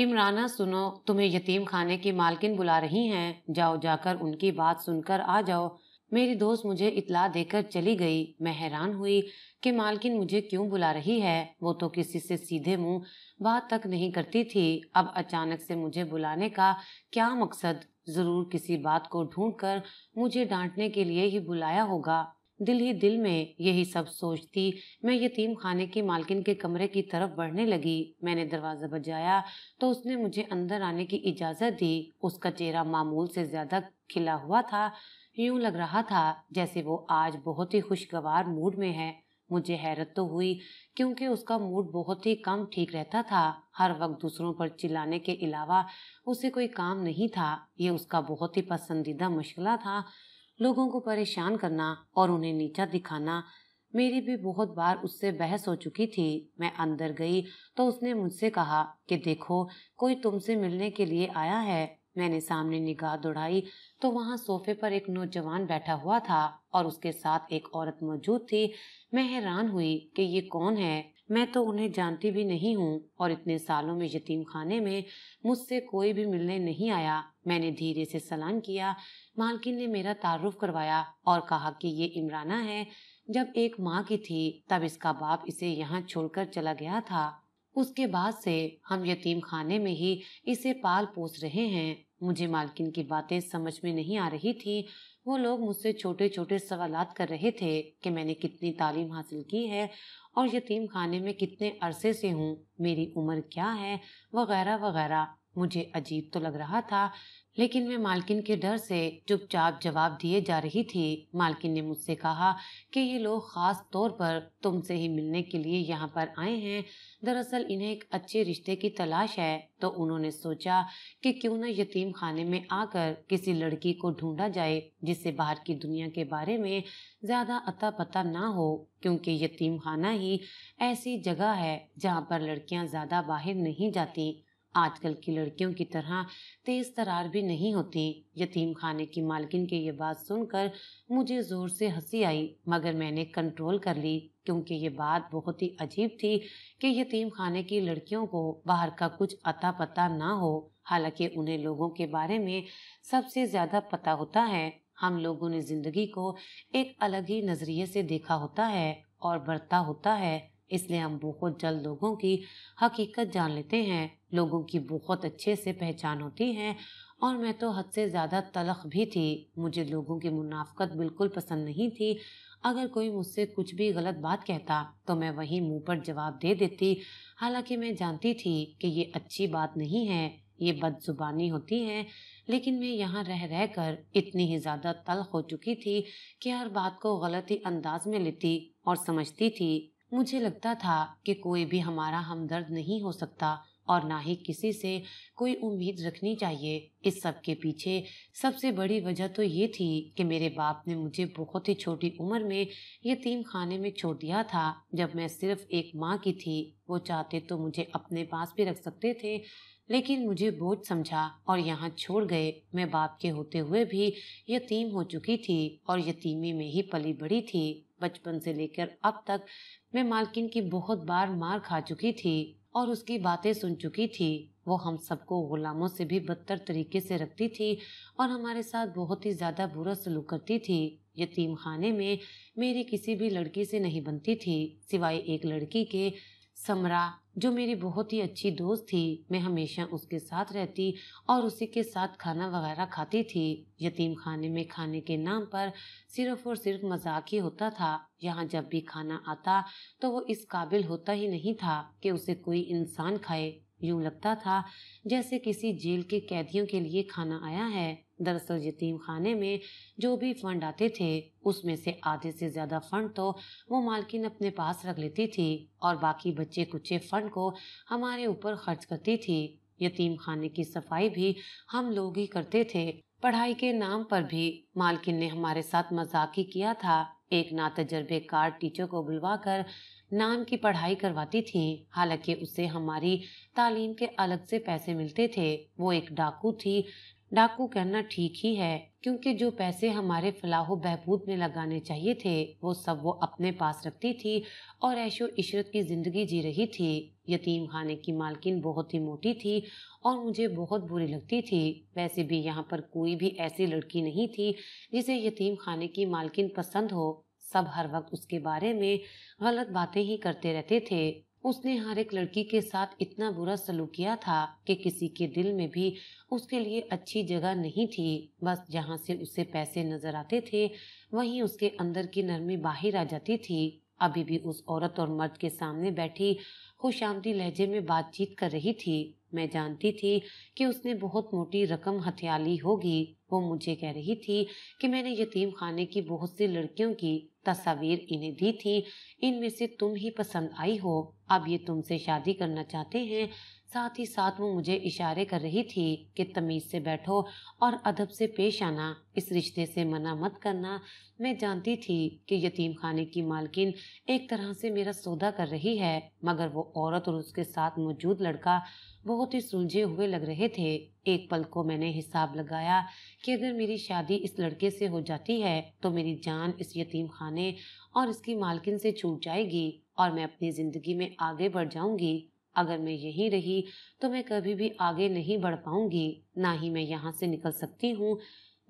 इमराना सुनो तुम्हें यतीम खाने की मालकिन बुला रही हैं जाओ जाकर उनकी बात सुनकर आ जाओ मेरी दोस्त मुझे इतला देकर चली गई मैं हैरान हुई कि मालकिन मुझे क्यों बुला रही है वो तो किसी से सीधे मुंह बात तक नहीं करती थी अब अचानक से मुझे बुलाने का क्या मकसद जरूर किसी बात को ढूंढकर मुझे डांटने के लिए ही बुलाया होगा दिल ही दिल में यही सब सोचती मैं यतीम खाने की मालकिन के कमरे की तरफ बढ़ने लगी मैंने दरवाज़ा बजाया तो उसने मुझे अंदर आने की इजाज़त दी उसका चेहरा मामूल से ज़्यादा खिला हुआ था यूं लग रहा था जैसे वो आज बहुत ही खुशगवार मूड में है मुझे हैरत तो हुई क्योंकि उसका मूड बहुत ही कम ठीक रहता था हर वक्त दूसरों पर चिल्लाने के अलावा उसे कोई काम नहीं था ये उसका बहुत ही पसंदीदा मशगला था लोगों को परेशान करना और उन्हें नीचा दिखाना मेरी भी बहुत बार उससे बहस हो चुकी थी मैं अंदर गई तो उसने मुझसे कहा कि देखो कोई तुमसे मिलने के लिए आया है मैंने सामने निगाह दौड़ाई तो वहाँ सोफे पर एक नौजवान बैठा हुआ था और उसके साथ एक औरत मौजूद थी मैं हैरान हुई कि ये कौन है मैं तो उन्हें जानती भी नहीं हूँ और इतने सालों में यतीम खाने में मुझसे कोई भी मिलने नहीं आया मैंने धीरे से सलाम किया मालकिन ने मेरा तारुफ करवाया और कहा कि ये इमराना है जब एक माँ की थी तब इसका बाप इसे यहाँ छोड़कर चला गया था उसके बाद से हम यतीम खाने में ही इसे पाल पोस रहे हैं मुझे मालकिन की बातें समझ में नहीं आ रही थी वो लोग मुझसे छोटे छोटे सवाल कर रहे थे कि मैंने कितनी तालीम हासिल की है और यतीम खाने में कितने अरसे से हूँ मेरी उम्र क्या है वगैरह वगैरह मुझे अजीब तो लग रहा था लेकिन मैं मालकिन के डर से चुपचाप जवाब दिए जा रही थी मालकिन ने मुझसे कहा कि ये लोग ख़ास तौर पर तुमसे ही मिलने के लिए यहाँ पर आए हैं दरअसल इन्हें एक अच्छे रिश्ते की तलाश है तो उन्होंने सोचा कि क्यों न यतीम खाने में आकर किसी लड़की को ढूंढा जाए जिससे बाहर की दुनिया के बारे में ज़्यादा अता पता ना हो क्योंकि यतीम खाना ही ऐसी जगह है जहाँ पर लड़कियाँ ज़्यादा बाहर नहीं जाती आजकल की लड़कियों की तरह तेज तरार भी नहीं होती यतीम खाने की मालकिन की ये बात सुनकर मुझे ज़ोर से हंसी आई मगर मैंने कंट्रोल कर ली क्योंकि ये बात बहुत ही अजीब थी कि यतीम खाने की लड़कियों को बाहर का कुछ अता पता ना हो हालांकि उन्हें लोगों के बारे में सबसे ज़्यादा पता होता है हम लोगों ने ज़िंदगी को एक अलग ही नज़रिए से देखा होता है और बढ़ता होता है इसलिए हम बहुत जल्द लोगों की हकीकत जान लेते हैं लोगों की बहुत अच्छे से पहचान होती है और मैं तो हद से ज़्यादा तलख भी थी मुझे लोगों की मुनाफत बिल्कुल पसंद नहीं थी अगर कोई मुझसे कुछ भी गलत बात कहता तो मैं वहीं मुंह पर जवाब दे देती हालांकि मैं जानती थी कि ये अच्छी बात नहीं है ये बदजुबानी होती है लेकिन मैं यहाँ रह रह कर इतनी ही ज़्यादा तलख हो चुकी थी कि हर बात को गलत ही अंदाज में लेती और समझती थी मुझे लगता था कि कोई भी हमारा हमदर्द नहीं हो सकता और ना ही किसी से कोई उम्मीद रखनी चाहिए इस सब के पीछे सबसे बड़ी वजह तो ये थी कि मेरे बाप ने मुझे बहुत ही छोटी उम्र में यतीम खाने में छोड़ दिया था जब मैं सिर्फ एक माँ की थी वो चाहते तो मुझे अपने पास भी रख सकते थे लेकिन मुझे बोझ समझा और यहाँ छोड़ गए मैं बाप के होते हुए भी यतीम हो चुकी थी और यतीमी में ही पली बड़ी थी बचपन से लेकर अब तक मैं मालकिन की बहुत बार मार खा चुकी थी और उसकी बातें सुन चुकी थी वो हम सबको गुलामों से भी बदतर तरीके से रखती थी और हमारे साथ बहुत ही ज़्यादा बुरा सलूक करती थी यतीम खाने में मेरी किसी भी लड़की से नहीं बनती थी सिवाय एक लड़की के समरा जो मेरी बहुत ही अच्छी दोस्त थी मैं हमेशा उसके साथ रहती और उसी के साथ खाना वगैरह खाती थी यतीम खाने में खाने के नाम पर सिर्फ और सिर्फ मजाक ही होता था यहाँ जब भी खाना आता तो वो इस काबिल होता ही नहीं था कि उसे कोई इंसान खाए यूं लगता था जैसे किसी जेल के कैदियों के लिए खाना आया है दरअसल यतीम खाने में जो भी फंड आते थे उसमें से आधे से ज़्यादा फंड तो वो मालकिन अपने पास रख लेती थी और बाकी बच्चे कुचे फंड को हमारे ऊपर खर्च करती थी यतीम खाने की सफाई भी हम लोग ही करते थे पढ़ाई के नाम पर भी मालकिन ने हमारे साथ मजाक ही किया था एक ना तजर्बेकार टीचर को बुलवा कर नाम की पढ़ाई करवाती थी हालांकि उससे हमारी तालीम के अलग से पैसे मिलते थे वो एक डाकू थी डाकू कहना ठीक ही है क्योंकि जो पैसे हमारे फलाहो बहबूद में लगाने चाहिए थे वो सब वो अपने पास रखती थी और ऐशो इशरत की ज़िंदगी जी रही थी यतीम खाने की मालकिन बहुत ही मोटी थी और मुझे बहुत बुरी लगती थी वैसे भी यहाँ पर कोई भी ऐसी लड़की नहीं थी जिसे यतीम खाने की मालकिन पसंद हो सब हर वक्त उसके बारे में गलत बातें ही करते रहते थे उसने हर एक लड़की के साथ इतना बुरा सलूक किया था कि किसी के दिल में भी उसके लिए अच्छी जगह नहीं थी बस जहाँ से उसे पैसे नजर आते थे वहीं उसके अंदर की नरमी बाहर आ जाती थी अभी भी उस औरत और मर्द के सामने बैठी खुश आमदी लहजे में बातचीत कर रही थी मैं जानती थी कि उसने बहुत मोटी रकम हथियाली होगी वो मुझे कह रही थी कि मैंने यतीम खाने की बहुत सी लड़कियों की तस्वीर इन्हें दी थी इनमें से तुम ही पसंद आई हो अब ये तुमसे शादी करना चाहते हैं साथ ही साथ वो मुझे इशारे कर रही थी कि तमीज़ से बैठो और अदब से पेश आना इस रिश्ते से मना मत करना मैं जानती थी कि यतीम खाने की मालकिन एक तरह से मेरा सौदा कर रही है मगर वो औरत और उसके साथ मौजूद लड़का बहुत ही सुलझे हुए लग रहे थे एक पल को मैंने हिसाब लगाया कि अगर मेरी शादी इस लड़के से हो जाती है तो मेरी जान इस यतीम खाने और इसकी मालकिन से छूट जाएगी और मैं अपनी ज़िंदगी में आगे बढ़ जाऊंगी अगर मैं यहीं रही तो मैं कभी भी आगे नहीं बढ़ पाऊंगी ना ही मैं यहाँ से निकल सकती हूँ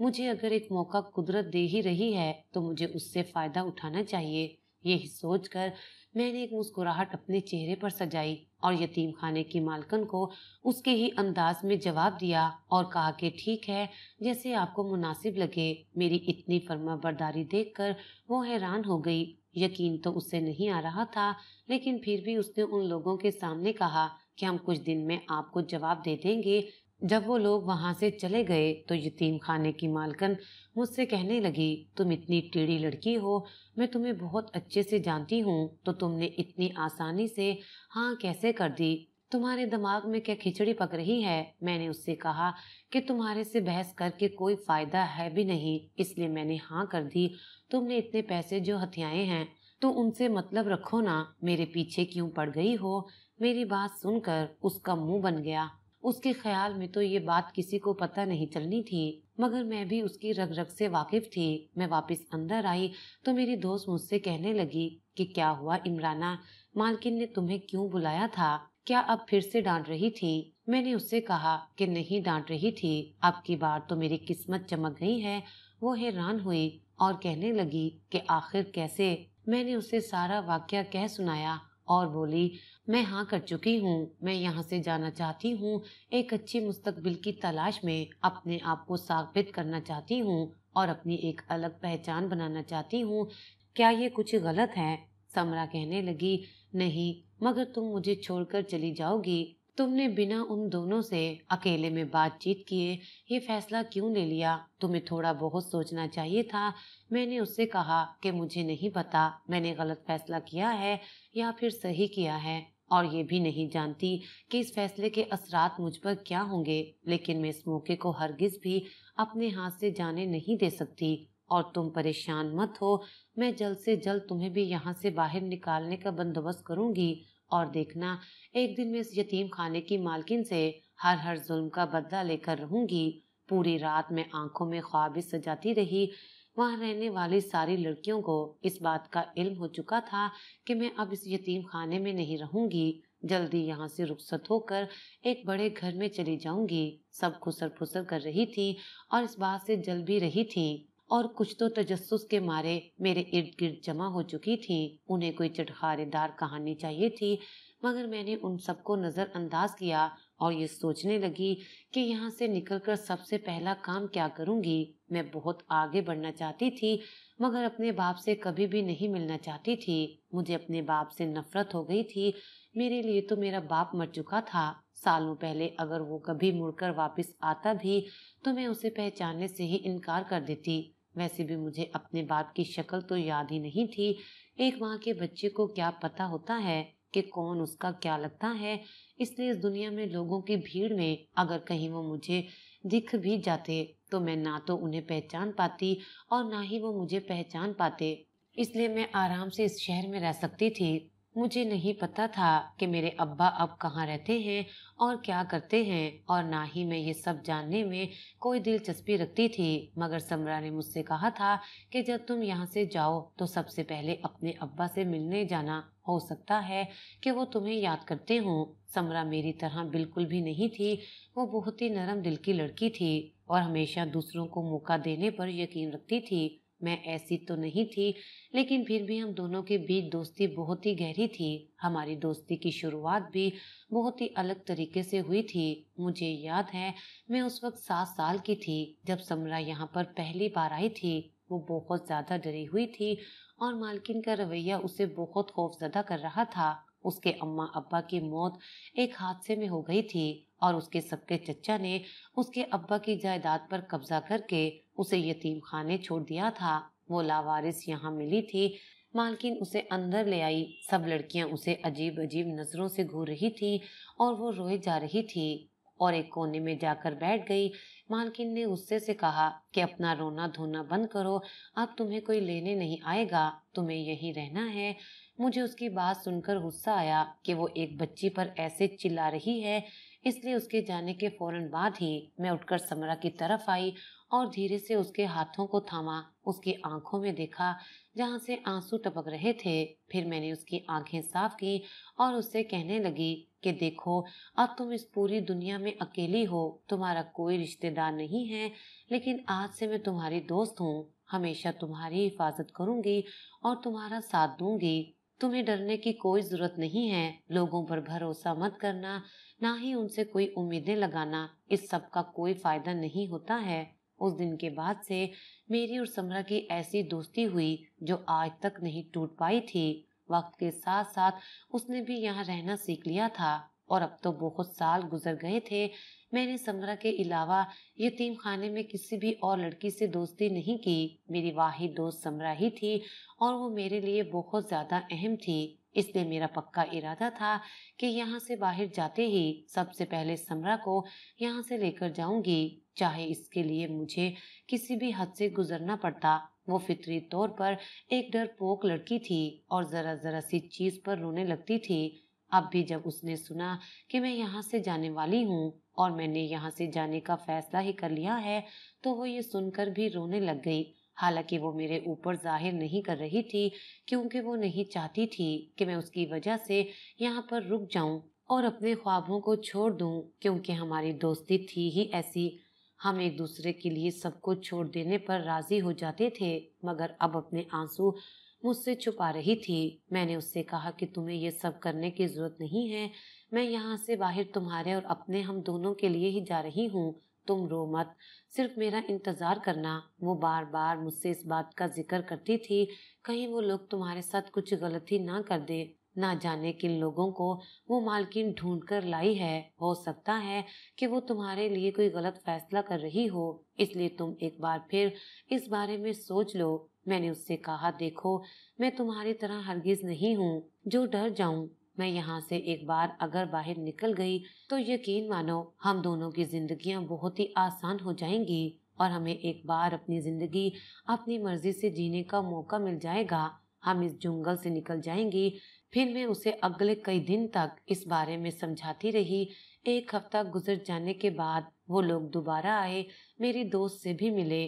मुझे अगर एक मौका कुदरत दे ही रही है तो मुझे उससे फ़ायदा उठाना चाहिए यही सोचकर मैंने एक मुस्कुराहट अपने चेहरे पर सजाई और यतीम खाने की मालकन को उसके ही अंदाज में जवाब दिया और कहा कि ठीक है जैसे आपको मुनासिब लगे मेरी इतनी फर्मा देख कर वो हैरान हो गई यकीन तो उसे नहीं आ रहा था लेकिन फिर भी उसने उन लोगों के सामने कहा कि हम कुछ दिन में आपको जवाब दे देंगे जब वो लोग वहाँ से चले गए तो यतीम खाने की मालकन मुझसे कहने लगी तुम इतनी टेढ़ी लड़की हो मैं तुम्हें बहुत अच्छे से जानती हूँ तो तुमने इतनी आसानी से हाँ कैसे कर दी तुम्हारे दिमाग में क्या खिचड़ी पक रही है मैंने उससे कहा कि तुम्हारे से बहस करके कोई फायदा है भी नहीं इसलिए मैंने हाँ कर दी तुमने इतने पैसे जो हथियाए हैं तो उनसे मतलब रखो ना मेरे पीछे क्यों पड़ गई हो मेरी बात सुनकर उसका मुंह बन गया उसके ख्याल में तो ये बात किसी को पता नहीं चलनी थी मगर मैं भी उसकी रग रग से वाकिफ थी मैं वापस अंदर आई तो मेरी दोस्त मुझसे कहने लगी कि क्या हुआ इमराना मालकिन ने तुम्हें क्यों बुलाया था क्या अब फिर से डांट रही थी मैंने उससे कहा कि नहीं डांट रही थी अब की बार तो मेरी किस्मत चमक गई है वो हैरान हुई और कहने लगी कि आखिर कैसे मैंने उसे सारा वाक्य कह सुनाया और बोली मैं हाँ कर चुकी हूँ मैं यहाँ से जाना चाहती हूँ एक अच्छी मुस्तकबिल की तलाश में अपने आप को साबित करना चाहती हूँ और अपनी एक अलग पहचान बनाना चाहती हूँ क्या ये कुछ गलत है समरा कहने लगी नहीं मगर तुम मुझे छोड़कर चली जाओगी तुमने बिना उन दोनों से अकेले में बातचीत किए ये फैसला क्यों ले लिया तुम्हें थोड़ा बहुत सोचना चाहिए था मैंने उससे कहा कि मुझे नहीं पता मैंने गलत फैसला किया है या फिर सही किया है और ये भी नहीं जानती कि इस फैसले के असरात मुझ पर क्या होंगे लेकिन मैं इस मौके को हरगिज भी अपने हाथ से जाने नहीं दे सकती और तुम परेशान मत हो मैं जल्द से जल्द तुम्हें भी यहाँ से बाहर निकालने का बंदोबस्त करूँगी और देखना एक दिन मैं इस यतीम खाने की मालकिन से हर हर जुल्म का बदला लेकर रहूंगी पूरी रात मैं आंखों में ख्वाब सजाती रही वहाँ रहने वाली सारी लड़कियों को इस बात का इल्म हो चुका था कि मैं अब इस यतीम खाने में नहीं रहूंगी जल्दी यहाँ से रुखसत होकर एक बड़े घर में चली जाऊंगी सब खुसर फुसर कर रही थी और इस बात से जल भी रही थी और कुछ तो तजस्स के मारे मेरे इर्द गिर्द जमा हो चुकी थी उन्हें कोई चटखारेदार कहानी चाहिए थी मगर मैंने उन सबको नज़रअंदाज किया और ये सोचने लगी कि यहाँ से निकलकर सबसे पहला काम क्या करूँगी मैं बहुत आगे बढ़ना चाहती थी मगर अपने बाप से कभी भी नहीं मिलना चाहती थी मुझे अपने बाप से नफरत हो गई थी मेरे लिए तो मेरा बाप मर चुका था सालों पहले अगर वो कभी मुड़कर वापस आता भी तो मैं उसे पहचानने से ही इनकार कर देती वैसे भी मुझे अपने बाप की शक्ल तो याद ही नहीं थी एक माँ के बच्चे को क्या पता होता है कि कौन उसका क्या लगता है इसलिए इस दुनिया में लोगों की भीड़ में अगर कहीं वो मुझे दिख भी जाते तो मैं ना तो उन्हें पहचान पाती और ना ही वो मुझे पहचान पाते इसलिए मैं आराम से इस शहर में रह सकती थी मुझे नहीं पता था कि मेरे अब्बा अब कहाँ रहते हैं और क्या करते हैं और ना ही मैं ये सब जानने में कोई दिलचस्पी रखती थी मगर समरा ने मुझसे कहा था कि जब तुम यहाँ से जाओ तो सबसे पहले अपने अब्बा से मिलने जाना हो सकता है कि वो तुम्हें याद करते हों समरा मेरी तरह बिल्कुल भी नहीं थी वो बहुत ही नरम दिल की लड़की थी और हमेशा दूसरों को मौका देने पर यकीन रखती थी मैं ऐसी तो नहीं थी लेकिन फिर भी हम दोनों के बीच दोस्ती बहुत ही गहरी थी हमारी दोस्ती की शुरुआत भी बहुत ही अलग तरीके से हुई थी मुझे याद है मैं उस वक्त सात साल की थी जब समरा यहाँ पर पहली बार आई थी वो बहुत ज़्यादा डरी हुई थी और मालकिन का रवैया उसे बहुत खौफजदा कर रहा था उसके अम्मा अब्बा की मौत एक हादसे में हो गई थी और उसके सबके चचा ने उसके अब्बा की जायदाद पर कब्जा करके उसे यतीम खाने छोड़ दिया था वो लावारिस यहाँ मिली थी मालकिन उसे अंदर ले आई सब लड़कियां उसे अजीब अजीब नज़रों से घूर रही थी और वो रोए जा रही थी और एक कोने में जाकर बैठ गई मालकिन ने गुस्से से कहा कि अपना रोना धोना बंद करो अब तुम्हें कोई लेने नहीं आएगा तुम्हें यही रहना है मुझे उसकी बात सुनकर गुस्सा आया कि वो एक बच्ची पर ऐसे चिल्ला रही है इसलिए उसके जाने के फौरन बाद ही मैं उठकर समरा की तरफ आई और धीरे से उसके हाथों को थामा उसकी आंखों में देखा जहाँ से आंसू टपक रहे थे फिर मैंने उसकी आंखें साफ की और उससे कहने लगी कि देखो अब तुम इस पूरी दुनिया में अकेली हो तुम्हारा कोई रिश्तेदार नहीं है लेकिन आज से मैं तुम्हारी दोस्त हूँ हमेशा तुम्हारी हिफाजत करूंगी और तुम्हारा साथ दूंगी तुम्हें डरने की कोई जरूरत नहीं है लोगों पर भरोसा मत करना ना ही उनसे कोई उम्मीदें लगाना इस सब का कोई फायदा नहीं होता है उस दिन के बाद से मेरी और समरा की ऐसी दोस्ती हुई जो आज तक नहीं टूट पाई थी वक्त के साथ साथ उसने भी यहाँ रहना सीख लिया था और अब तो बहुत साल गुजर गए थे मैंने समरा के अलावा यतीम खाने में किसी भी और लड़की से दोस्ती नहीं की मेरी वाहि दोस्त समरा ही थी और वो मेरे लिए बहुत ज्यादा अहम थी इसलिए मेरा पक्का इरादा था कि यहाँ से बाहर जाते ही सबसे पहले समरा को यहाँ से लेकर जाऊंगी चाहे इसके लिए मुझे किसी भी हद से गुजरना पड़ता वो फितरी तौर पर एक डर पोक लड़की थी और जरा जरा सी चीज पर रोने लगती थी अब भी जब उसने सुना कि मैं यहाँ से जाने वाली हूँ और मैंने यहाँ से जाने का फैसला ही कर लिया है तो वो ये सुनकर भी रोने लग गई हालांकि वो मेरे ऊपर जाहिर नहीं कर रही थी क्योंकि वो नहीं चाहती थी कि मैं उसकी वजह से यहाँ पर रुक जाऊँ और अपने ख्वाबों को छोड़ दूँ क्योंकि हमारी दोस्ती थी ही ऐसी हम एक दूसरे के लिए सब कुछ छोड़ देने पर राजी हो जाते थे मगर अब अपने आंसू मुझसे छुपा रही थी मैंने उससे कहा कि तुम्हें यह सब करने की ज़रूरत नहीं है मैं यहाँ से बाहर तुम्हारे और अपने हम दोनों के लिए ही जा रही हूँ तुम रो मत सिर्फ मेरा इंतज़ार करना वो बार बार मुझसे इस बात का जिक्र करती थी कहीं वो लोग तुम्हारे साथ कुछ गलती ना कर दे ना जाने किन लोगों को वो मालकिन ढूंढ कर लाई है हो सकता है कि वो तुम्हारे लिए कोई गलत फैसला कर रही हो इसलिए तुम एक बार फिर इस बारे में सोच लो मैंने उससे कहा देखो मैं तुम्हारी तरह हरगिज नहीं हूँ जो डर जाऊँ मैं यहाँ से एक बार अगर बाहर निकल गई तो यकीन मानो हम दोनों की जिंदगियाँ बहुत ही आसान हो जाएंगी और हमें एक बार अपनी ज़िंदगी अपनी मर्जी से जीने का मौका मिल जाएगा हम इस जंगल से निकल जाएंगी फिर मैं उसे अगले कई दिन तक इस बारे में समझाती रही एक हफ्ता गुजर जाने के बाद वो लोग दोबारा आए मेरी दोस्त से भी मिले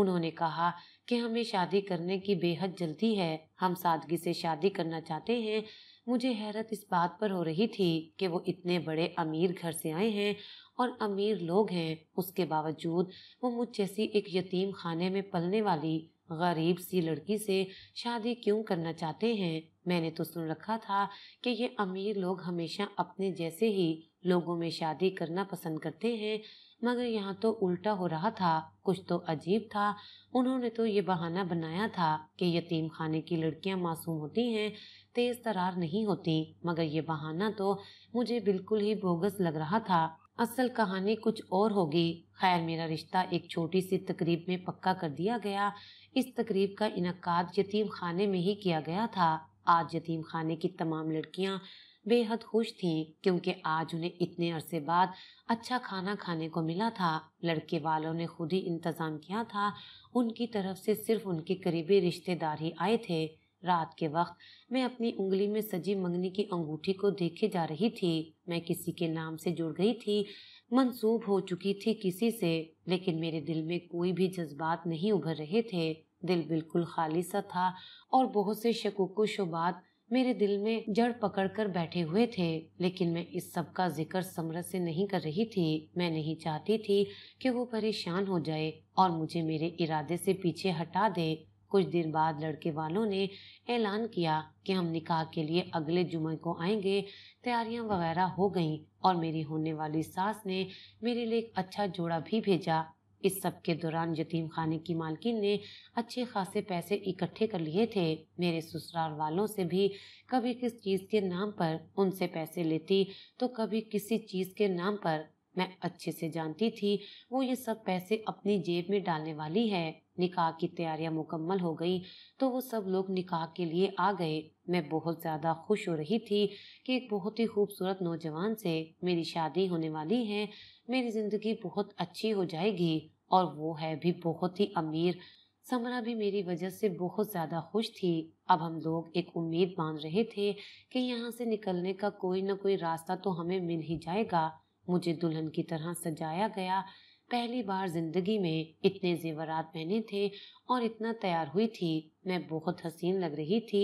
उन्होंने कहा कि हमें शादी करने की बेहद जल्दी है हम सादगी से शादी करना चाहते हैं मुझे हैरत इस बात पर हो रही थी कि वो इतने बड़े अमीर घर से आए हैं और अमीर लोग हैं उसके बावजूद वो मुझ जैसी एक यतीम खाने में पलने वाली गरीब सी लड़की से शादी क्यों करना चाहते हैं मैंने तो सुन रखा था कि ये अमीर लोग हमेशा अपने जैसे ही लोगों में शादी करना पसंद करते हैं मगर यहाँ तो उल्टा हो रहा था कुछ तो अजीब था उन्होंने तो ये बहाना बनाया था कि यतीम खाने की लड़कियां मासूम होती हैं तेज तरार नहीं होती मगर ये बहाना तो मुझे बिल्कुल ही बोगस लग रहा था असल कहानी कुछ और होगी खैर मेरा रिश्ता एक छोटी सी तकरीब में पक्का कर दिया गया इस तकरीब का इनका यतीम खाने में ही किया गया था आज यतीम खाने की तमाम लड़कियां बेहद खुश थी क्योंकि आज उन्हें इतने अरसे बाद अच्छा खाना खाने को मिला था लड़के वालों ने खुद ही इंतज़ाम किया था उनकी तरफ से सिर्फ उनके करीबी रिश्तेदार ही आए थे रात के वक्त मैं अपनी उंगली में सजी मंगनी की अंगूठी को देखे जा रही थी मैं किसी के नाम से जुड़ गई थी मंसूब हो चुकी थी किसी से लेकिन मेरे दिल में कोई भी जज्बात नहीं उभर रहे थे दिल बिल्कुल खाली सा था और बहुत से शकूक शुबात मेरे दिल में जड़ पकड़कर बैठे हुए थे लेकिन मैं इस सब का जिक्र समरस से नहीं कर रही थी मैं नहीं चाहती थी कि वो परेशान हो जाए और मुझे मेरे इरादे से पीछे हटा दे कुछ दिन बाद लड़के वालों ने ऐलान किया कि हम निकाह के लिए अगले जुमे को आएंगे तैयारियां वगैरह हो गईं और मेरी होने वाली सास ने मेरे लिए एक अच्छा जोड़ा भी भेजा इस सब के दौरान यतीम खाने की मालकिन ने अच्छे खासे पैसे इकट्ठे कर लिए थे मेरे ससुराल वालों से भी कभी किस चीज़ के नाम पर उनसे पैसे लेती तो कभी किसी चीज़ के नाम पर मैं अच्छे से जानती थी वो ये सब पैसे अपनी जेब में डालने वाली है निकाह की तैयारियां मुकम्मल हो गई तो वो सब लोग निकाह के लिए आ गए मैं बहुत ज़्यादा खुश हो रही थी कि एक बहुत ही खूबसूरत नौजवान से मेरी शादी होने वाली है मेरी ज़िंदगी बहुत अच्छी हो जाएगी और वो है भी बहुत ही अमीर समरा भी मेरी वजह से बहुत ज़्यादा खुश थी अब हम लोग एक उम्मीद बांध रहे थे कि यहाँ से निकलने का कोई ना कोई रास्ता तो हमें मिल ही जाएगा मुझे दुल्हन की तरह सजाया गया पहली बार जिंदगी में इतने जेवरात पहने थे और इतना तैयार हुई थी मैं बहुत हसीन लग रही थी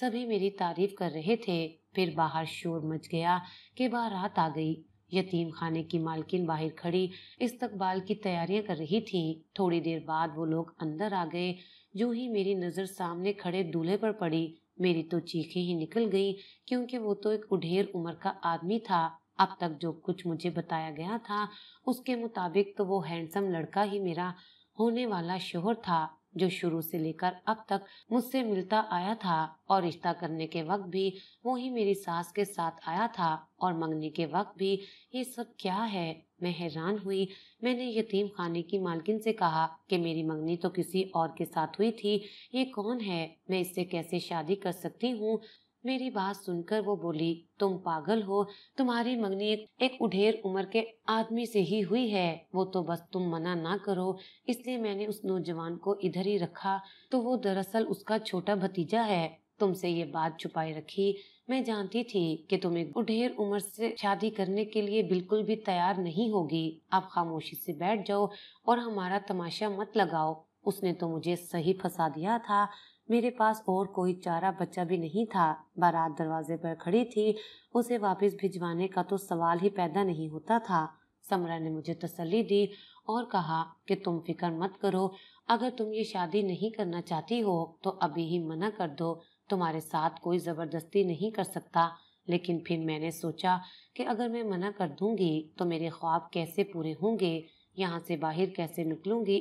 सभी मेरी तारीफ कर रहे थे फिर बाहर शोर मच गया कि बारात आ गई यतीम खाने की मालकिन बाहर खड़ी इस्तकबाल की तैयारियां कर रही थी थोड़ी देर बाद वो लोग अंदर आ गए जो ही मेरी नज़र सामने खड़े दूल्हे पर पड़ी मेरी तो चीखें ही निकल गई क्योंकि वो तो एक उढेर उम्र का आदमी था अब तक जो कुछ मुझे बताया गया था उसके मुताबिक तो वो हैंडसम लड़का ही मेरा होने वाला शोहर था जो शुरू से लेकर अब तक मुझसे मिलता आया था और रिश्ता करने के वक्त भी वो ही मेरी सास के साथ आया था और मंगने के वक्त भी ये सब क्या है मैं हैरान हुई मैंने यतीम खाने की मालकिन से कहा कि मेरी मंगनी तो किसी और के साथ हुई थी ये कौन है मैं इससे कैसे शादी कर सकती हूँ मेरी बात सुनकर वो बोली तुम पागल हो तुम्हारी मंगनी एक उढेर उम्र के आदमी से ही हुई है वो तो बस तुम मना ना करो इसलिए मैंने उस नौजवान को इधर ही रखा तो वो दरअसल उसका छोटा भतीजा है तुमसे ये बात छुपाई रखी मैं जानती थी कि तुम एक उढेर उम्र से शादी करने के लिए बिल्कुल भी तैयार नहीं होगी आप खामोशी से बैठ जाओ और हमारा तमाशा मत लगाओ उसने तो मुझे सही फंसा दिया था मेरे पास और कोई चारा बच्चा भी नहीं था बारात दरवाजे पर खड़ी थी उसे वापस भिजवाने का तो सवाल ही पैदा नहीं होता था समरा ने मुझे तसली दी और कहा कि तुम फिक्र मत करो अगर तुम ये शादी नहीं करना चाहती हो तो अभी ही मना कर दो तुम्हारे साथ कोई ज़बरदस्ती नहीं कर सकता लेकिन फिर मैंने सोचा कि अगर मैं मना कर दूंगी तो मेरे ख्वाब कैसे पूरे होंगे यहाँ से बाहर कैसे निकलूंगी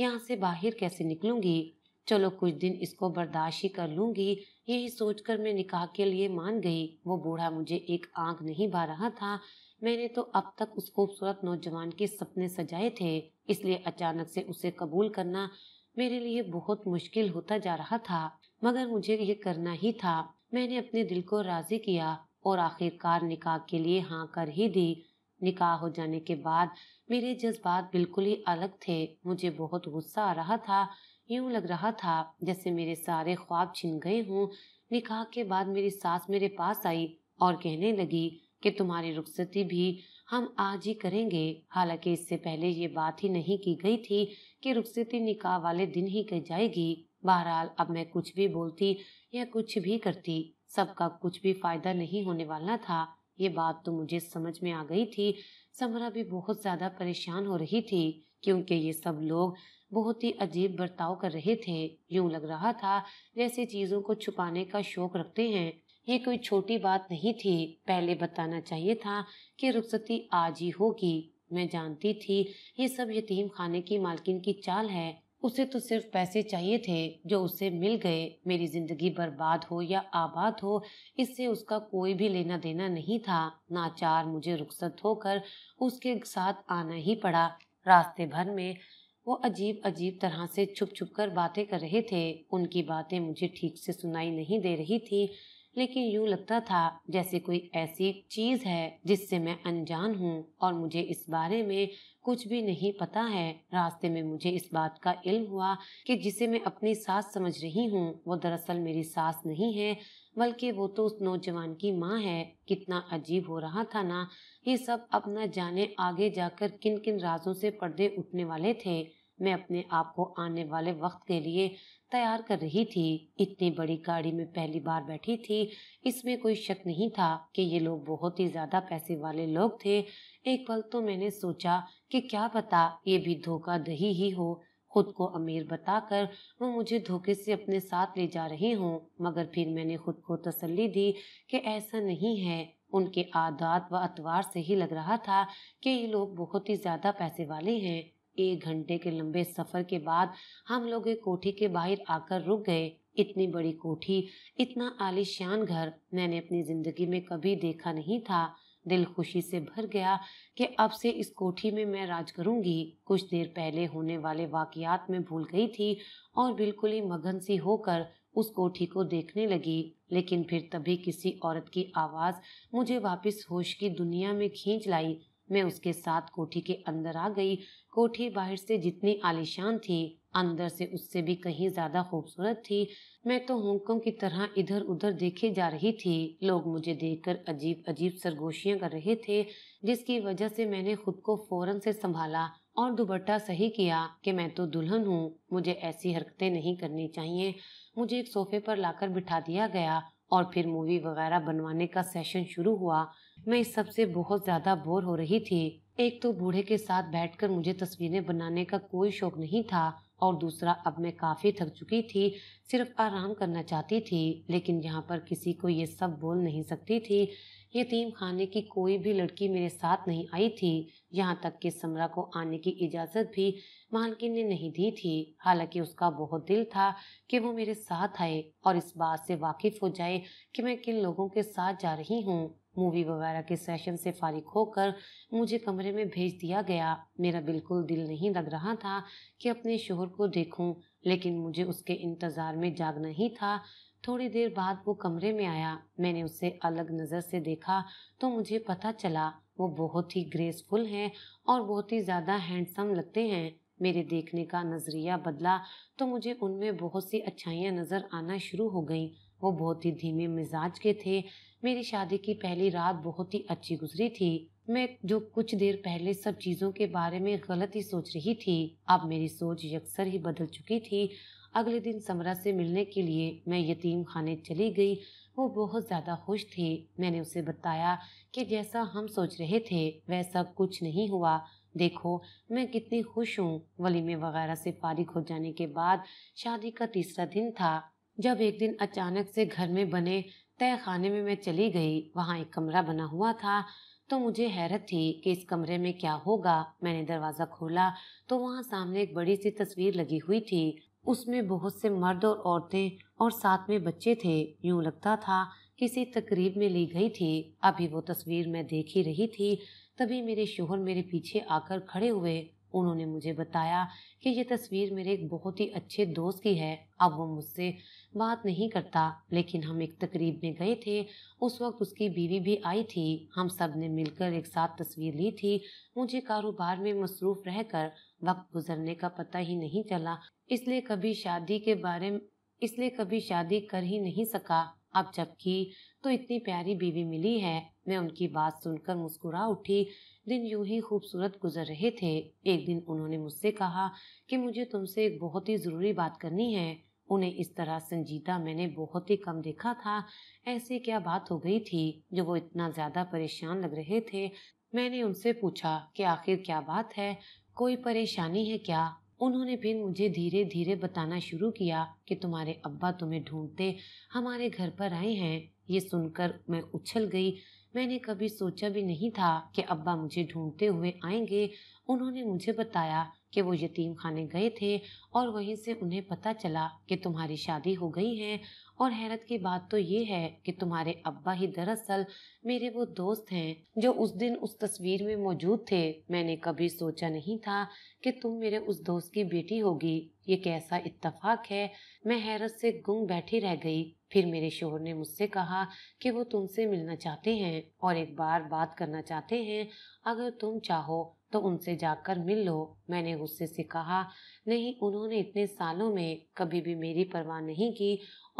यहाँ से बाहर कैसे निकलूंगी चलो कुछ दिन इसको बर्दाश्त ही कर लूंगी यही सोचकर मैं निकाह के लिए मान गई वो बूढ़ा मुझे एक आंख नहीं भा रहा था मैंने तो अब तक उस खूबसूरत नौजवान के सपने सजाए थे इसलिए अचानक से उसे कबूल करना मेरे लिए बहुत मुश्किल होता जा रहा था मगर मुझे ये करना ही था मैंने अपने दिल को राजी किया और आखिरकार निकाह के लिए हाँ कर ही दी निकाह हो जाने के बाद मेरे जज्बात बिल्कुल ही अलग थे मुझे बहुत गुस्सा आ रहा था यूं लग रहा था जैसे मेरे सारे ख्वाब छिन गए हों निकाह के बाद मेरी सास मेरे पास आई और कहने लगी कि तुम्हारी रुखसती भी हम आज ही करेंगे हालांकि इससे पहले ये बात ही नहीं की गई थी कि रुखसती निकाह वाले दिन ही कह जाएगी बहरहाल अब मैं कुछ भी बोलती या कुछ भी करती सबका कुछ भी फायदा नहीं होने वाला था ये बात तो मुझे समझ में आ गई थी समरा भी बहुत ज्यादा परेशान हो रही थी क्योंकि ये सब लोग बहुत ही अजीब बर्ताव कर रहे थे यूं लग रहा था जैसे चीजों को छुपाने का शौक रखते हैं ये कोई छोटी बात नहीं थी पहले बताना चाहिए था कि रुखसती आज ही होगी मैं जानती थी ये सब यतीम खाने की मालकिन की चाल है उसे तो सिर्फ पैसे चाहिए थे जो उसे मिल गए मेरी जिंदगी बर्बाद हो या आबाद हो इससे उसका कोई भी लेना देना नहीं था नाचार मुझे रुखसत होकर उसके साथ आना ही पड़ा रास्ते भर में वो अजीब अजीब तरह से छुप छुप कर बातें कर रहे थे उनकी बातें मुझे ठीक से सुनाई नहीं दे रही थी लेकिन यूं लगता था जैसे कोई ऐसी चीज है जिससे मैं अनजान हूँ और मुझे इस बारे में कुछ भी नहीं पता है रास्ते में मुझे इस बात का इल्म हुआ कि जिसे मैं अपनी सास समझ रही हूँ वो दरअसल मेरी सास नहीं है बल्कि वो तो उस नौजवान की माँ है कितना अजीब हो रहा था ना ये सब अब न जाने आगे जाकर किन किन राजों से पर्दे उठने वाले थे मैं अपने आप को आने वाले वक्त के लिए तैयार कर रही थी इतनी बड़ी गाड़ी में पहली बार बैठी थी इसमें कोई शक नहीं था कि ये लोग बहुत ही ज्यादा पैसे वाले लोग थे एक पल तो मैंने सोचा कि क्या पता ये भी धोखा दही ही हो खुद को अमीर बताकर वो मुझे धोखे से अपने साथ ले जा रहे हों मगर फिर मैंने खुद को तसल्ली दी कि ऐसा नहीं है उनके आदात व अतवार से ही लग रहा था कि ये लोग बहुत ही ज़्यादा पैसे वाले हैं एक घंटे के लंबे सफर के बाद हम लोग एक कोठी के बाहर आकर रुक गए इतनी बड़ी कोठी इतना आलिशान घर मैंने अपनी जिंदगी में कभी देखा नहीं था दिल खुशी से भर गया कि अब से इस कोठी में मैं राज करूंगी कुछ देर पहले होने वाले वाकियात में भूल गई थी और बिल्कुल ही मगन सी होकर उस कोठी को देखने लगी लेकिन फिर तभी किसी औरत की आवाज़ मुझे वापस होश की दुनिया में खींच लाई मैं उसके साथ कोठी के अंदर आ गई कोठी बाहर से जितनी आलिशान थी अंदर से उससे भी कहीं ज्यादा खूबसूरत थी मैं तो होंगकोंग की तरह इधर उधर देखे जा रही थी लोग मुझे देखकर अजीब अजीब सरगोशियां कर रहे थे जिसकी वजह से मैंने खुद को फौरन से संभाला और दुबट्टा सही किया कि मैं तो दुल्हन हूँ मुझे ऐसी हरकतें नहीं करनी चाहिए मुझे एक सोफे पर लाकर बिठा दिया गया और फिर मूवी वगैरह बनवाने का सेशन शुरू हुआ मैं इस सब से बहुत ज़्यादा बोर हो रही थी एक तो बूढ़े के साथ बैठकर मुझे तस्वीरें बनाने का कोई शौक नहीं था और दूसरा अब मैं काफ़ी थक चुकी थी सिर्फ आराम करना चाहती थी लेकिन यहाँ पर किसी को ये सब बोल नहीं सकती थी यतीम खाने की कोई भी लड़की मेरे साथ नहीं आई थी यहाँ तक कि समरा को आने की इजाज़त भी मालकिन ने नहीं दी थी हालांकि उसका बहुत दिल था कि वो मेरे साथ आए और इस बात से वाकिफ हो जाए कि मैं किन लोगों के साथ जा रही हूँ मूवी वगैरह के सेशन से फारिग होकर मुझे कमरे में भेज दिया गया मेरा बिल्कुल दिल नहीं लग रहा था कि अपने शोहर को देखूं लेकिन मुझे उसके इंतज़ार में जागना ही था थोड़ी देर बाद वो कमरे में आया मैंने उसे अलग नज़र से देखा तो मुझे पता चला वो बहुत ही ग्रेसफुल हैं और बहुत ही ज़्यादा हैंडसम लगते हैं मेरे देखने का नज़रिया बदला तो मुझे उनमें बहुत सी अच्छाइयाँ नज़र आना शुरू हो गईं वो बहुत ही धीमे मिजाज के थे मेरी शादी की पहली रात बहुत ही अच्छी गुजरी थी मैं जो कुछ देर पहले सब चीज़ों के बारे में गलत ही सोच रही थी अब मेरी सोच यकसर ही बदल चुकी थी अगले दिन समरा से मिलने के लिए मैं यतीम खाने चली गई वो बहुत ज़्यादा खुश थी मैंने उसे बताया कि जैसा हम सोच रहे थे वैसा कुछ नहीं हुआ देखो मैं कितनी खुश हूँ वलीमे वगैरह से फारिग हो जाने के बाद शादी का तीसरा दिन था जब एक दिन अचानक से घर में बने तय खाने में मैं चली गई वहाँ एक कमरा बना हुआ था तो मुझे हैरत थी कि इस कमरे में क्या होगा मैंने दरवाज़ा खोला तो वहाँ सामने एक बड़ी सी तस्वीर लगी हुई थी उसमें बहुत से मर्द और औरतें और साथ में बच्चे थे यूं लगता था किसी तकरीब में ली गई थी अभी वो तस्वीर मैं देख ही रही थी तभी मेरे शोहर मेरे पीछे आकर खड़े हुए उन्होंने मुझे बताया कि ये तस्वीर मेरे एक बहुत ही अच्छे दोस्त की है अब वो मुझसे बात नहीं करता लेकिन हम एक तकरीब में गए थे उस वक्त उसकी बीवी भी आई थी हम सब ने मिलकर एक साथ तस्वीर ली थी मुझे कारोबार में मसरूफ़ रहकर वक्त गुजरने का पता ही नहीं चला इसलिए कभी शादी के बारे में इसलिए कभी शादी कर ही नहीं सका अब जबकि तो इतनी प्यारी बीवी मिली है मैं उनकी बात सुनकर मुस्कुरा उठी दिन यूं ही खूबसूरत गुजर रहे थे एक दिन उन्होंने मुझसे कहा कि मुझे तुमसे एक बहुत ही ज़रूरी बात करनी है उन्हें इस तरह संजीदा मैंने बहुत ही कम देखा था ऐसी क्या बात हो गई थी जो वो इतना ज़्यादा परेशान लग रहे थे मैंने उनसे पूछा कि आखिर क्या बात है कोई परेशानी है क्या उन्होंने फिर मुझे धीरे धीरे बताना शुरू किया कि तुम्हारे अब्बा तुम्हें ढूंढते हमारे घर पर आए हैं ये सुनकर मैं उछल गई मैंने कभी सोचा भी नहीं था कि अब्बा मुझे ढूंढते हुए आएंगे उन्होंने मुझे बताया कि वो यतीम खाने गए थे और वहीं से उन्हें पता चला कि तुम्हारी शादी हो गई है और हैरत की बात तो ये है कि तुम्हारे अब्बा ही दरअसल मेरे वो दोस्त हैं जो उस दिन उस तस्वीर में मौजूद थे मैंने कभी सोचा नहीं था कि तुम मेरे उस दोस्त की बेटी होगी ये कैसा इत्तफाक है मैं हैरत से गुम बैठी रह गई फिर मेरे शोहर ने मुझसे कहा कि वो तुमसे मिलना चाहते हैं और एक बार बात करना चाहते हैं अगर तुम चाहो तो उनसे जाकर मिल लो मैंने गुस्से से कहा नहीं उन्होंने इतने सालों में कभी भी मेरी परवाह नहीं की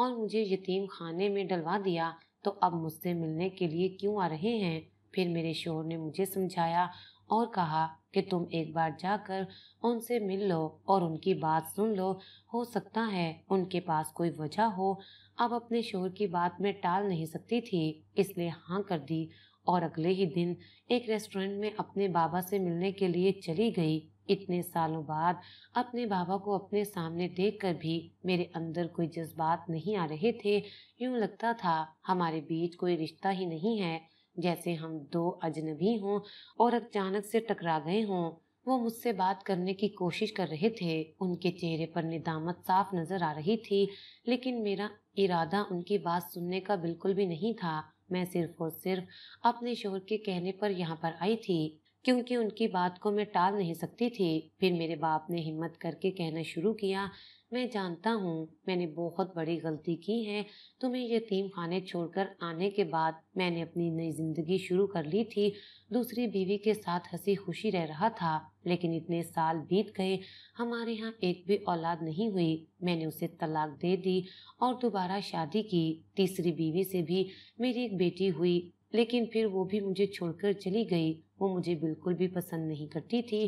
और मुझे यतीम खाने में डलवा दिया तो अब मुझसे मिलने के लिए क्यों आ रहे हैं फिर मेरे शोर ने मुझे समझाया और कहा कि तुम एक बार जाकर उनसे मिल लो और उनकी बात सुन लो हो सकता है उनके पास कोई वजह हो अब अपने शोर की बात में टाल नहीं सकती थी इसलिए हाँ कर दी और अगले ही दिन एक रेस्टोरेंट में अपने बाबा से मिलने के लिए चली गई इतने सालों बाद अपने बाबा को अपने सामने देखकर भी मेरे अंदर कोई जज्बात नहीं आ रहे थे यूं लगता था हमारे बीच कोई रिश्ता ही नहीं है जैसे हम दो अजनबी हों और अचानक से टकरा गए हों वो मुझसे बात करने की कोशिश कर रहे थे उनके चेहरे पर निदामत साफ नजर आ रही थी लेकिन मेरा इरादा उनकी बात सुनने का बिल्कुल भी नहीं था मैं सिर्फ और सिर्फ अपने शोहर के कहने पर यहाँ पर आई थी क्योंकि उनकी बात को मैं टाल नहीं सकती थी फिर मेरे बाप ने हिम्मत करके कहना शुरू किया मैं जानता हूँ मैंने बहुत बड़ी गलती की है तुम्हें यतीम खाने छोड़कर आने के बाद मैंने अपनी नई जिंदगी शुरू कर ली थी दूसरी बीवी के साथ हंसी खुशी रह रहा था लेकिन इतने साल बीत गए हमारे यहाँ एक भी औलाद नहीं हुई मैंने उसे तलाक दे दी और दोबारा शादी की तीसरी बीवी से भी मेरी एक बेटी हुई लेकिन फिर वो भी मुझे छोड़कर चली गई वो मुझे बिल्कुल भी पसंद नहीं करती थी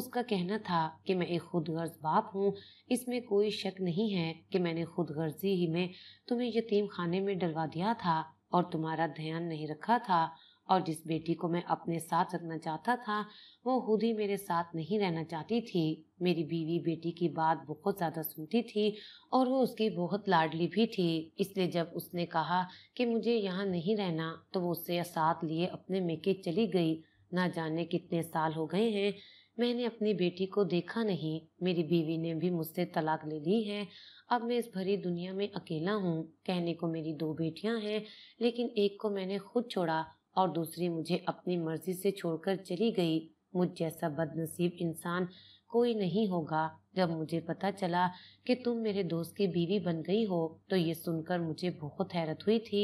उसका कहना था कि मैं एक खुद गर्ज बाप हूँ इसमें कोई शक नहीं है कि मैंने खुद गर्जी ही में तुम्हें यतीम खाने में डलवा दिया था और तुम्हारा ध्यान नहीं रखा था और जिस बेटी को मैं अपने साथ रखना चाहता था वो खुद ही मेरे साथ नहीं रहना चाहती थी मेरी बीवी बेटी की बात बहुत ज़्यादा सुनती थी और वो उसकी बहुत लाडली भी थी इसलिए जब उसने कहा कि मुझे यहाँ नहीं रहना तो वो उससे साथ लिए अपने मेके चली गई ना जाने कितने साल हो गए हैं मैंने अपनी बेटी को देखा नहीं मेरी बीवी ने भी मुझसे तलाक ले ली है अब मैं इस भरी दुनिया में अकेला हूँ कहने को मेरी दो बेटियाँ हैं लेकिन एक को मैंने खुद छोड़ा और दूसरी मुझे अपनी मर्जी से छोड़कर चली गई मुझ जैसा बदनसीब इंसान कोई नहीं होगा जब मुझे पता चला कि तुम मेरे दोस्त की बीवी बन गई हो तो ये सुनकर मुझे बहुत हैरत हुई थी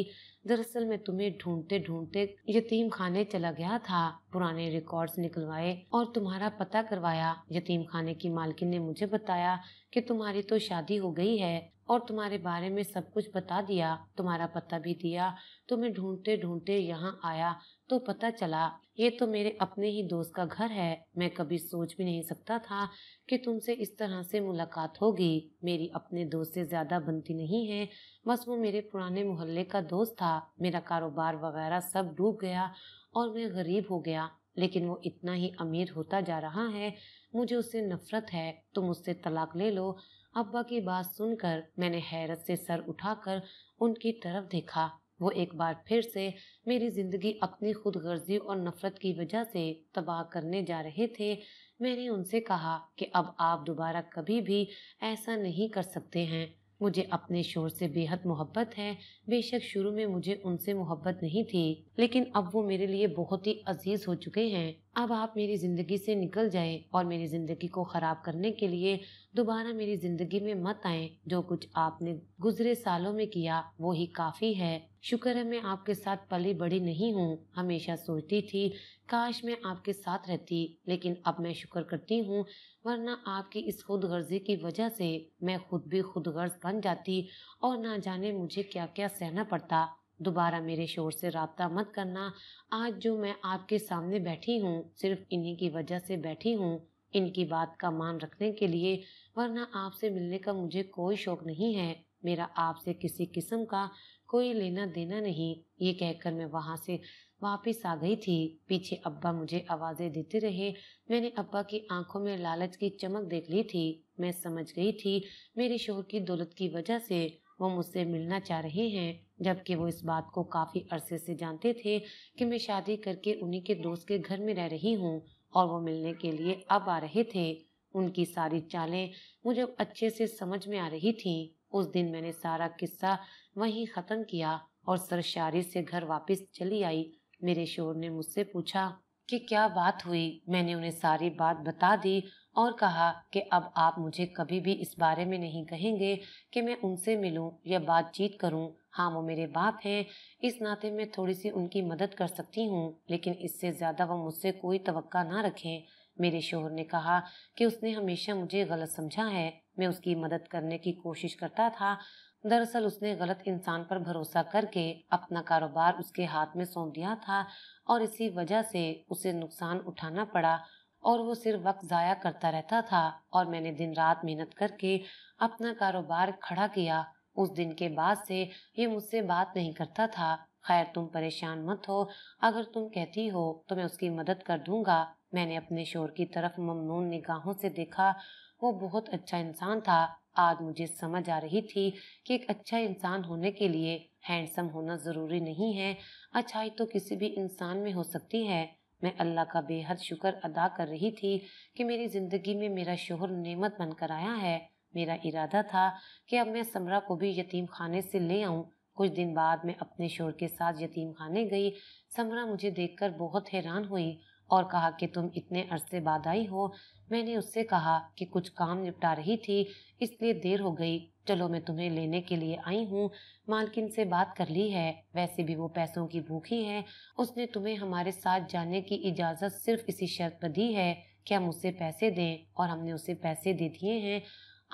दरअसल मैं तुम्हें ढूंढते ढूंढते यतीम खाने चला गया था पुराने रिकॉर्ड्स निकलवाए और तुम्हारा पता करवाया यतीम खाने की मालकिन ने मुझे बताया कि तुम्हारी तो शादी हो गई है और तुम्हारे बारे में सब कुछ बता दिया तुम्हारा पता भी दिया तुम्हें ढूंढते ढूंढते यहाँ आया तो पता चला ये तो मेरे अपने ही दोस्त का घर है मैं कभी सोच भी नहीं सकता था कि तुमसे इस तरह से मुलाकात होगी मेरी अपने दोस्त से ज्यादा बनती नहीं है बस वो मेरे पुराने मोहल्ले का दोस्त था मेरा कारोबार वगैरह सब डूब गया और मैं गरीब हो गया लेकिन वो इतना ही अमीर होता जा रहा है मुझे उससे नफरत है तुम उससे तलाक ले लो अब्बा की बात सुनकर मैंने हैरत से सर उठाकर उनकी तरफ देखा वो एक बार फिर से मेरी ज़िंदगी अपनी खुद गर्जी और नफ़रत की वजह से तबाह करने जा रहे थे मैंने उनसे कहा कि अब आप दोबारा कभी भी ऐसा नहीं कर सकते हैं मुझे अपने शोर से बेहद मोहब्बत है बेशक शुरू में मुझे उनसे मोहब्बत नहीं थी लेकिन अब वो मेरे लिए बहुत ही अजीज़ हो चुके हैं अब आप मेरी ज़िंदगी से निकल जाएं और मेरी ज़िंदगी को ख़राब करने के लिए दोबारा मेरी ज़िंदगी में मत आए जो कुछ आपने गुजरे सालों में किया वो ही काफ़ी है शुक्र है मैं आपके साथ पली बड़ी नहीं हूँ हमेशा सोचती थी काश मैं आपके साथ रहती लेकिन अब मैं शुक्र करती हूँ वरना आपकी इस खुद गर्जी की वजह से मैं खुद भी खुद गर्ज बन जाती और ना जाने मुझे क्या क्या सहना पड़ता दोबारा मेरे शोर से रबता मत करना आज जो मैं आपके सामने बैठी हूँ सिर्फ इन्हीं की वजह से बैठी हूँ इनकी बात का मान रखने के लिए वरना आपसे मिलने का मुझे कोई शौक नहीं है मेरा आपसे किसी किस्म का कोई लेना देना नहीं ये कहकर मैं वहाँ से वापस आ गई थी पीछे अब्बा मुझे आवाज़ें देते रहे मैंने अब्बा की आंखों में लालच की चमक देख ली थी मैं समझ गई थी मेरे शोर की दौलत की वजह से वो मुझसे मिलना चाह रहे हैं जबकि वो इस बात को काफ़ी अरसे से जानते थे कि मैं शादी करके उन्हीं के दोस्त के घर में रह रही हूँ और वो मिलने के लिए अब आ रहे थे उनकी सारी चालें मुझे अच्छे से समझ में आ रही थीं उस दिन मैंने सारा किस्सा वहीं ख़त्म किया और सरशारी से घर वापस चली आई मेरे शोर ने मुझसे पूछा कि क्या बात हुई मैंने उन्हें सारी बात बता दी और कहा कि अब आप मुझे कभी भी इस बारे में नहीं कहेंगे कि मैं उनसे मिलूं या बातचीत करूं हाँ वो मेरे बाप हैं इस नाते मैं थोड़ी सी उनकी मदद कर सकती हूँ लेकिन इससे ज़्यादा वो मुझसे कोई तवक्का ना रखें मेरे शोहर ने कहा कि उसने हमेशा मुझे गलत समझा है मैं उसकी मदद करने की कोशिश करता था दरअसल उसने गलत इंसान पर भरोसा करके अपना कारोबार उसके हाथ में सौंप दिया था और इसी वजह से उसे नुकसान उठाना पड़ा और वो सिर्फ वक्त ज़ाया करता रहता था और मैंने दिन रात मेहनत करके अपना कारोबार खड़ा किया उस दिन के बाद से ये मुझसे बात नहीं करता था खैर तुम परेशान मत हो अगर तुम कहती हो तो मैं उसकी मदद कर दूंगा मैंने अपने शोर की तरफ ममनून निगाहों से देखा वो बहुत अच्छा इंसान था आज मुझे समझ आ रही थी कि एक अच्छा इंसान होने के लिए हैंडसम होना ज़रूरी नहीं है अच्छाई तो किसी भी इंसान में हो सकती है मैं अल्लाह का बेहद शुक्र अदा कर रही थी कि मेरी ज़िंदगी में मेरा शोहर नेमत बनकर आया है मेरा इरादा था कि अब मैं समरा को भी यतीम खाने से ले आऊँ कुछ दिन बाद मैं अपने शोर के साथ यतीम खाने गई समरा मुझे देखकर बहुत हैरान हुई और कहा कि तुम इतने अरसे बाद आई हो मैंने उससे कहा कि कुछ काम निपटा रही थी इसलिए देर हो गई चलो मैं तुम्हें लेने के लिए आई हूँ मालकिन से बात कर ली है वैसे भी वो पैसों की भूखी है उसने तुम्हें हमारे साथ जाने की इजाज़त सिर्फ इसी शर्त पर दी है कि हम उसे पैसे दें और हमने उसे पैसे दे दिए हैं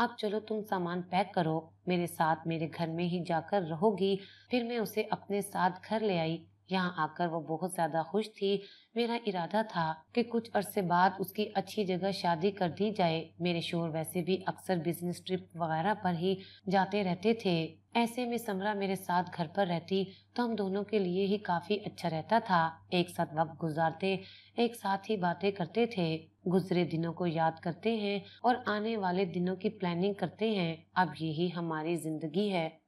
अब चलो तुम सामान पैक करो मेरे साथ मेरे घर में ही जाकर रहोगी फिर मैं उसे अपने साथ घर ले आई यहाँ आकर वो बहुत ज़्यादा खुश थी मेरा इरादा था कि कुछ अरसे बाद उसकी अच्छी जगह शादी कर दी जाए मेरे शोर वैसे भी अक्सर बिजनेस ट्रिप वगैरह पर ही जाते रहते थे ऐसे में समरा मेरे साथ घर पर रहती तो हम दोनों के लिए ही काफ़ी अच्छा रहता था एक साथ वक्त गुजारते एक साथ ही बातें करते थे गुजरे दिनों को याद करते हैं और आने वाले दिनों की प्लानिंग करते हैं अब यही हमारी जिंदगी है